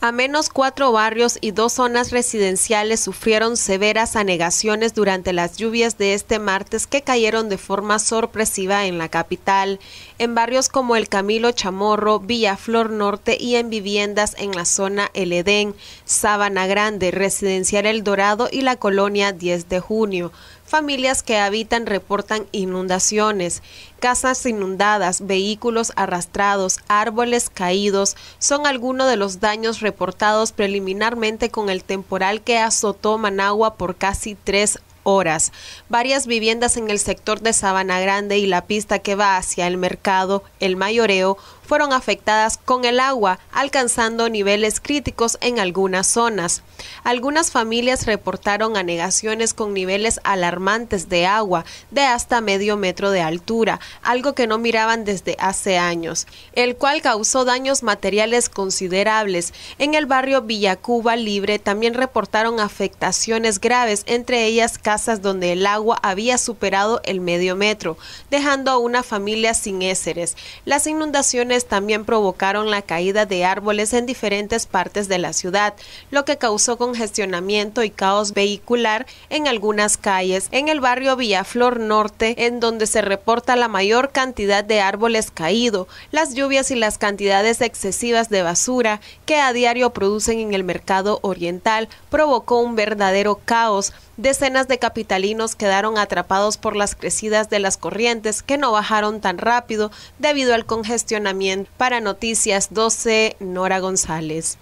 A menos cuatro barrios y dos zonas residenciales sufrieron severas anegaciones durante las lluvias de este martes que cayeron de forma sorpresiva en la capital, en barrios como el Camilo Chamorro, Villa Flor Norte y en viviendas en la zona El Edén, Sabana Grande, Residencial El Dorado y la colonia 10 de junio. Familias que habitan reportan inundaciones, casas inundadas, vehículos arrastrados, árboles caídos, son algunos de los daños reportados preliminarmente con el temporal que azotó Managua por casi tres horas. Varias viviendas en el sector de Sabana Grande y la pista que va hacia el mercado, el mayoreo, fueron afectadas con el agua, alcanzando niveles críticos en algunas zonas. Algunas familias reportaron anegaciones con niveles alarmantes de agua de hasta medio metro de altura, algo que no miraban desde hace años, el cual causó daños materiales considerables. En el barrio Villacuba Libre también reportaron afectaciones graves, entre ellas casas donde el agua había superado el medio metro, dejando a una familia sin éseres. Las inundaciones también provocaron la caída de árboles en diferentes partes de la ciudad, lo que causó congestionamiento y caos vehicular en algunas calles. En el barrio Villaflor Norte, en donde se reporta la mayor cantidad de árboles caído, las lluvias y las cantidades excesivas de basura que a diario producen en el mercado oriental provocó un verdadero caos Decenas de capitalinos quedaron atrapados por las crecidas de las corrientes que no bajaron tan rápido debido al congestionamiento. Para Noticias 12, Nora González.